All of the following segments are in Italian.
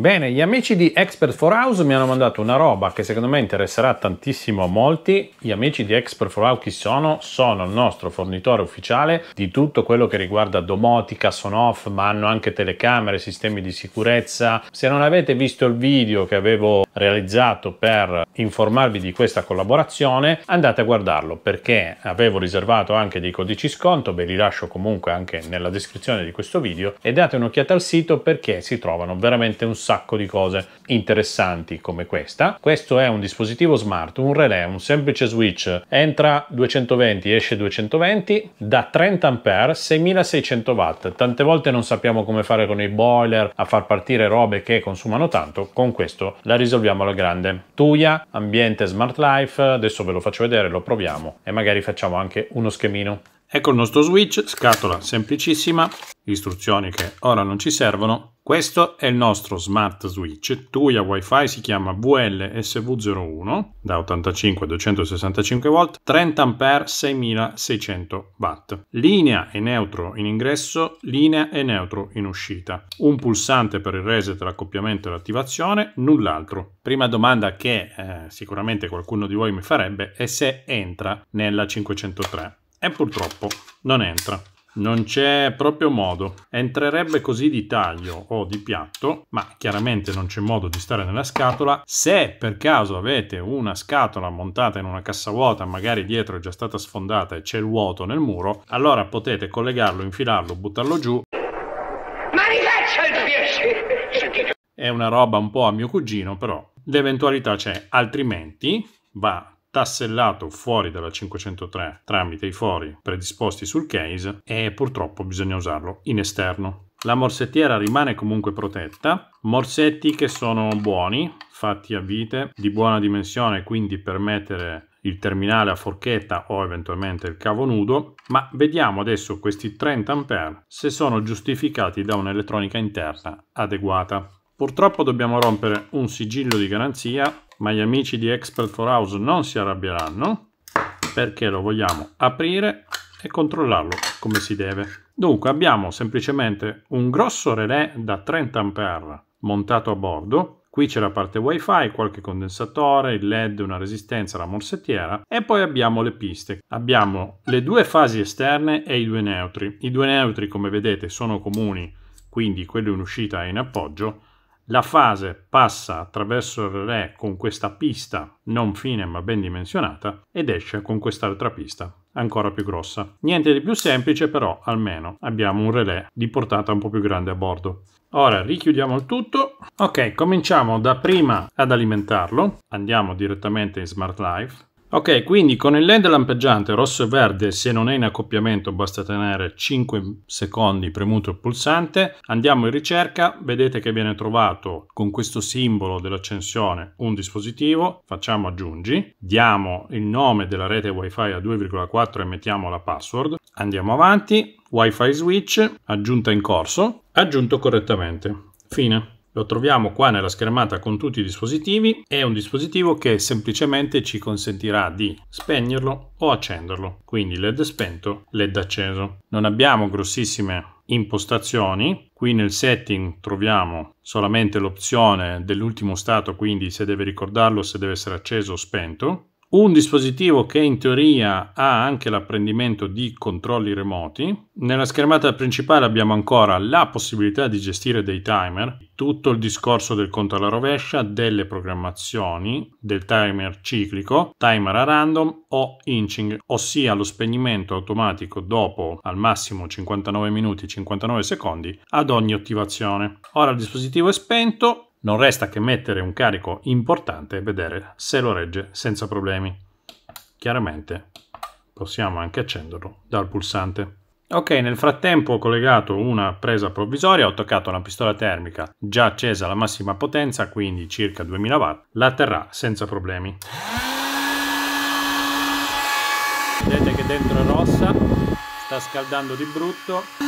Bene, gli amici di Expert for House mi hanno mandato una roba che secondo me interesserà tantissimo a molti. Gli amici di Expert for House chi sono? Sono il nostro fornitore ufficiale di tutto quello che riguarda domotica, son off, ma hanno anche telecamere, sistemi di sicurezza. Se non avete visto il video che avevo realizzato per informarvi di questa collaborazione, andate a guardarlo perché avevo riservato anche dei codici sconto, ve li lascio comunque anche nella descrizione di questo video e date un'occhiata al sito perché si trovano veramente un sacco sacco di cose interessanti come questa. Questo è un dispositivo smart, un relè, un semplice switch, entra 220, esce 220, da 30 A, 6600 watt. Tante volte non sappiamo come fare con i boiler, a far partire robe che consumano tanto, con questo la risolviamo alla grande. Tuya, ambiente smart life, adesso ve lo faccio vedere, lo proviamo e magari facciamo anche uno schemino. Ecco il nostro switch, scatola semplicissima, istruzioni che ora non ci servono. Questo è il nostro smart switch, TUIA WiFi, si chiama VLSV01 da 85 a 265 V, 30A 6600 W. Linea e neutro in ingresso, linea e neutro in uscita. Un pulsante per il reset, l'accoppiamento e l'attivazione, null'altro. Prima domanda che eh, sicuramente qualcuno di voi mi farebbe è se entra nella 503. E purtroppo non entra. Non c'è proprio modo. Entrerebbe così di taglio o di piatto, ma chiaramente non c'è modo di stare nella scatola. Se per caso avete una scatola montata in una cassa vuota, magari dietro è già stata sfondata e c'è il vuoto nel muro, allora potete collegarlo, infilarlo, buttarlo giù. Ma mi il piacere! È una roba un po' a mio cugino, però l'eventualità c'è, altrimenti va tassellato fuori dalla 503 tramite i fori predisposti sul case e purtroppo bisogna usarlo in esterno. La morsettiera rimane comunque protetta, morsetti che sono buoni, fatti a vite, di buona dimensione quindi per mettere il terminale a forchetta o eventualmente il cavo nudo, ma vediamo adesso questi 30A se sono giustificati da un'elettronica interna adeguata. Purtroppo dobbiamo rompere un sigillo di garanzia ma gli amici di Expert for House non si arrabbieranno perché lo vogliamo aprire e controllarlo come si deve. Dunque abbiamo semplicemente un grosso relè da 30 A montato a bordo, qui c'è la parte wifi, qualche condensatore, il led, una resistenza, la morsettiera e poi abbiamo le piste. Abbiamo le due fasi esterne e i due neutri. I due neutri come vedete sono comuni, quindi quello in uscita e in appoggio, la fase passa attraverso il relè con questa pista non fine ma ben dimensionata ed esce con quest'altra pista ancora più grossa. Niente di più semplice però almeno abbiamo un relè di portata un po' più grande a bordo. Ora richiudiamo il tutto. Ok, cominciamo da prima ad alimentarlo. Andiamo direttamente in Smart Life Ok, quindi con il LED lampeggiante rosso e verde, se non è in accoppiamento basta tenere 5 secondi premuto il pulsante, andiamo in ricerca, vedete che viene trovato con questo simbolo dell'accensione un dispositivo, facciamo aggiungi, diamo il nome della rete wifi a 2,4 e mettiamo la password, andiamo avanti, wifi switch, aggiunta in corso, aggiunto correttamente, fine. Lo troviamo qua nella schermata con tutti i dispositivi, è un dispositivo che semplicemente ci consentirà di spegnerlo o accenderlo, quindi LED spento, LED acceso. Non abbiamo grossissime impostazioni, qui nel setting troviamo solamente l'opzione dell'ultimo stato, quindi se deve ricordarlo se deve essere acceso o spento, un dispositivo che in teoria ha anche l'apprendimento di controlli remoti. Nella schermata principale abbiamo ancora la possibilità di gestire dei timer, tutto il discorso del conto alla rovescia, delle programmazioni, del timer ciclico, timer a random o inching, ossia lo spegnimento automatico dopo al massimo 59 minuti e 59 secondi ad ogni attivazione. Ora il dispositivo è spento, non resta che mettere un carico importante e vedere se lo regge senza problemi. Chiaramente possiamo anche accenderlo dal pulsante. Ok, nel frattempo ho collegato una presa provvisoria, ho toccato una pistola termica già accesa alla massima potenza, quindi circa 2000 watt, la terrà senza problemi. Vedete che dentro è rossa, sta scaldando di brutto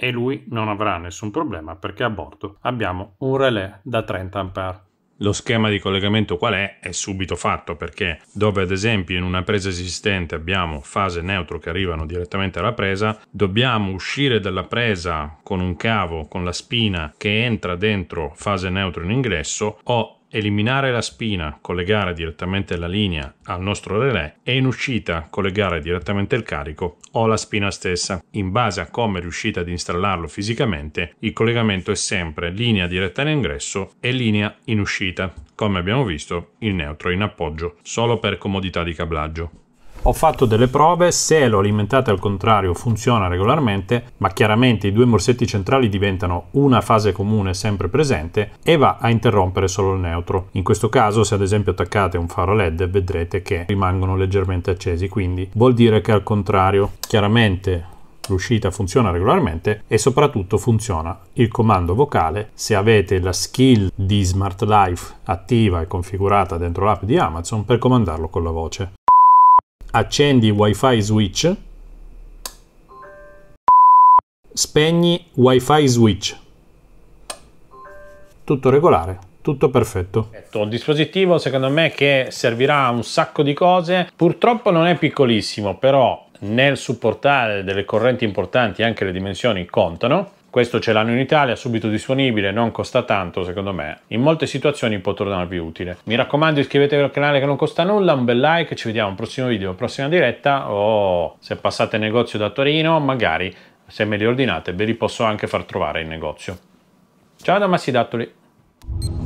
e lui non avrà nessun problema perché a bordo abbiamo un relè da 30 A. Lo schema di collegamento qual è? È subito fatto perché dove ad esempio in una presa esistente abbiamo fase neutro che arrivano direttamente alla presa, dobbiamo uscire dalla presa con un cavo, con la spina che entra dentro fase neutro in ingresso o eliminare la spina, collegare direttamente la linea al nostro relè e in uscita collegare direttamente il carico o la spina stessa. In base a come riuscite ad installarlo fisicamente, il collegamento è sempre linea diretta in ingresso e linea in uscita, come abbiamo visto il neutro in appoggio, solo per comodità di cablaggio. Ho fatto delle prove, se lo alimentate al contrario funziona regolarmente, ma chiaramente i due morsetti centrali diventano una fase comune sempre presente e va a interrompere solo il neutro. In questo caso, se ad esempio attaccate un faro LED, vedrete che rimangono leggermente accesi, quindi vuol dire che al contrario, chiaramente l'uscita funziona regolarmente e soprattutto funziona il comando vocale. Se avete la skill di Smart Life attiva e configurata dentro l'app di Amazon per comandarlo con la voce accendi wifi switch, spegni wifi switch. Tutto regolare tutto perfetto. Certo, un dispositivo secondo me che servirà a un sacco di cose, purtroppo non è piccolissimo, però nel supportare delle correnti importanti anche le dimensioni contano questo ce l'hanno in Italia, subito disponibile, non costa tanto secondo me. In molte situazioni può tornarvi utile. Mi raccomando iscrivetevi al canale che non costa nulla, un bel like, ci vediamo al prossimo video, prossima diretta o se passate in negozio da Torino magari se me li ordinate ve li posso anche far trovare in negozio. Ciao da Massidattoli!